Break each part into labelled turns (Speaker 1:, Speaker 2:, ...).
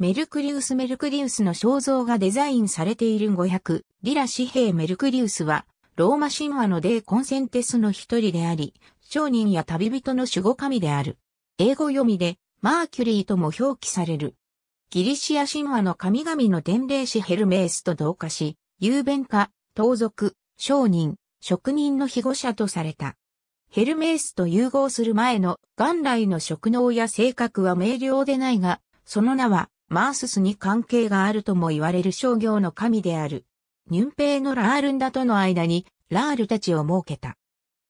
Speaker 1: メルクリウスメルクリウスの肖像がデザインされている500リラ紙幣メルクリウスはローマ神話のデーコンセンテスの一人であり商人や旅人の守護神である。英語読みでマーキュリーとも表記される。ギリシア神話の神々の伝令師ヘルメースと同化し、雄弁家、盗賊、商人、職人の庇護者とされた。ヘルメースと融合する前の元来の職能や性格は明瞭でないが、その名はマーススに関係があるとも言われる商業の神である。ニュンペイのラールンダとの間にラールたちを設けた。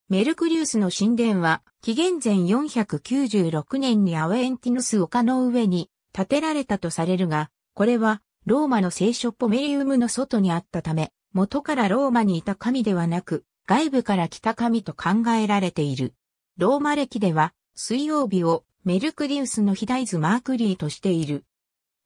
Speaker 1: メルクリウスの神殿は、紀元前496年にアウェンティヌス丘の上に建てられたとされるが、これはローマの聖書ポメリウムの外にあったため、元からローマにいた神ではなく、外部から来た神と考えられている。ローマ歴では、水曜日をメルクリウスの左図マークリーとしている。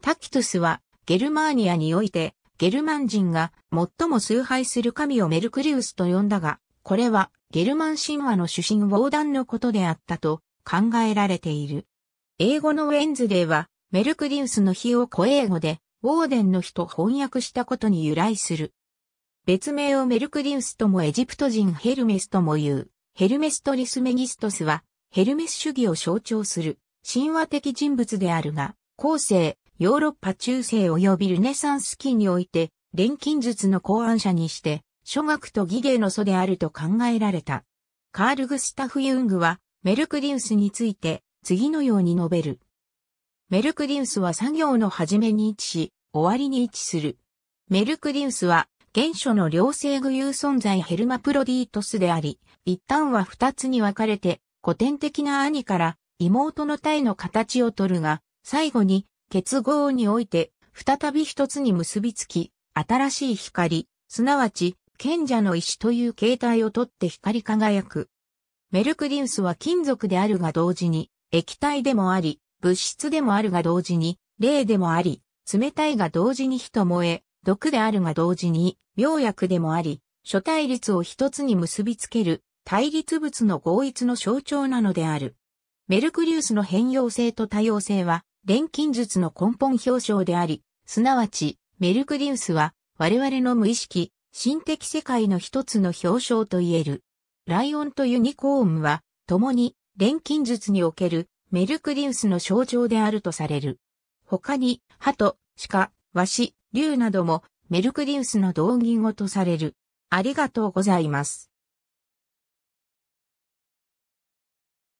Speaker 1: タキトゥスは、ゲルマーニアにおいて、ゲルマン人が最も崇拝する神をメルクリウスと呼んだが、これはゲルマン神話の主神横断のことであったと考えられている。英語のウェンズデーは、メルクリウスの日を古英語で、ウォーデンの日と翻訳したことに由来する。別名をメルクリウスともエジプト人ヘルメスとも言う、ヘルメストリスメギストスは、ヘルメス主義を象徴する、神話的人物であるが、後世、ヨーロッパ中世及びルネサンス期において、錬金術の考案者にして、諸学と技芸の祖であると考えられた。カール・グスタフ・ユングは、メルクディウスについて、次のように述べる。メルクディウスは作業の始めに位置し、終わりに位置する。メルクディウスは、原初の両性具有存在ヘルマプロディートスであり、一旦は二つに分かれて、古典的な兄から妹の体の形をとるが、最後に結合において、再び一つに結びつき、新しい光、すなわち、賢者の石という形態をとって光り輝く。メルクリウスは金属であるが同時に、液体でもあり、物質でもあるが同時に、霊でもあり、冷たいが同時に火と燃え、毒であるが同時に、病薬でもあり、諸対立を一つに結びつける、対立物の合一の象徴なのである。メルクリウスの変容性と多様性は、錬金術の根本表彰であり、すなわち、メルクリウスは、我々の無意識、心的世界の一つの表彰と言える。ライオンとユニコーンは、共に、錬金術における、メルクリウスの象徴であるとされる。他に、鳩、鹿、ワシ、竜なども、メルクリウスの同銀語とされる。ありがとうございます。